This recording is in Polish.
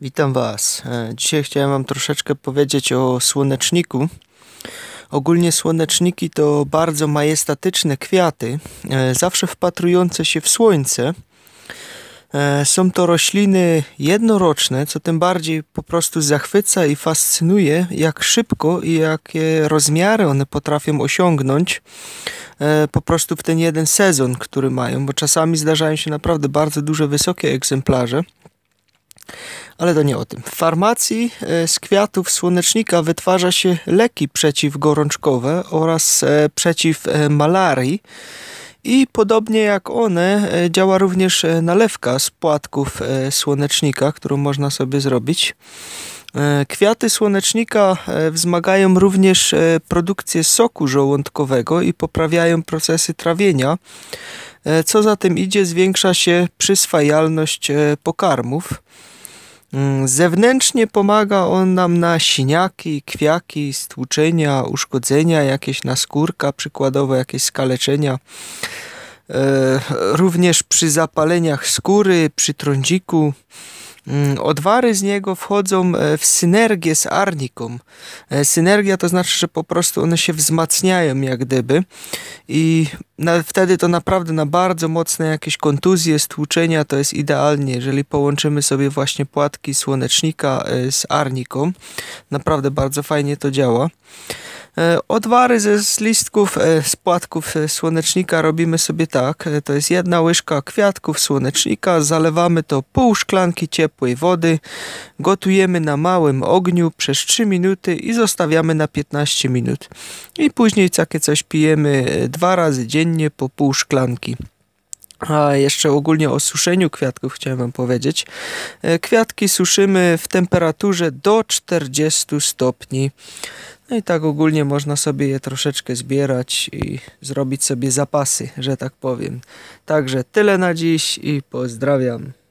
Witam Was. E, dzisiaj chciałem Wam troszeczkę powiedzieć o słoneczniku. Ogólnie słoneczniki to bardzo majestatyczne kwiaty, e, zawsze wpatrujące się w słońce. E, są to rośliny jednoroczne, co tym bardziej po prostu zachwyca i fascynuje, jak szybko i jakie rozmiary one potrafią osiągnąć po prostu w ten jeden sezon, który mają, bo czasami zdarzają się naprawdę bardzo duże, wysokie egzemplarze. Ale to nie o tym. W farmacji e, z kwiatów słonecznika wytwarza się leki przeciwgorączkowe oraz e, przeciw e, malarii. I podobnie jak one działa również nalewka z płatków słonecznika, którą można sobie zrobić. Kwiaty słonecznika wzmagają również produkcję soku żołądkowego i poprawiają procesy trawienia. Co za tym idzie, zwiększa się przyswajalność pokarmów. Mm, zewnętrznie pomaga on nam na siniaki, kwiaki, stłuczenia, uszkodzenia, jakieś naskórka przykładowo, jakieś skaleczenia. E, również przy zapaleniach skóry, przy trądziku, Mm, odwary z niego wchodzą e, w synergię z arniką. E, synergia to znaczy, że po prostu one się wzmacniają jak gdyby i na, wtedy to naprawdę na bardzo mocne jakieś kontuzje, stłuczenia to jest idealnie, jeżeli połączymy sobie właśnie płatki słonecznika e, z arniką. Naprawdę bardzo fajnie to działa. E, odwary ze listków, e, z płatków e, słonecznika robimy sobie tak. To jest jedna łyżka kwiatków słonecznika. Zalewamy to pół szklanki ciepłej wody. Gotujemy na małym ogniu przez 3 minuty i zostawiamy na 15 minut. I później takie coś pijemy dwa razy dziennie po pół szklanki. A jeszcze ogólnie o suszeniu kwiatków chciałem Wam powiedzieć. E, kwiatki suszymy w temperaturze do 40 stopni. No i tak ogólnie można sobie je troszeczkę zbierać i zrobić sobie zapasy, że tak powiem. Także tyle na dziś i pozdrawiam.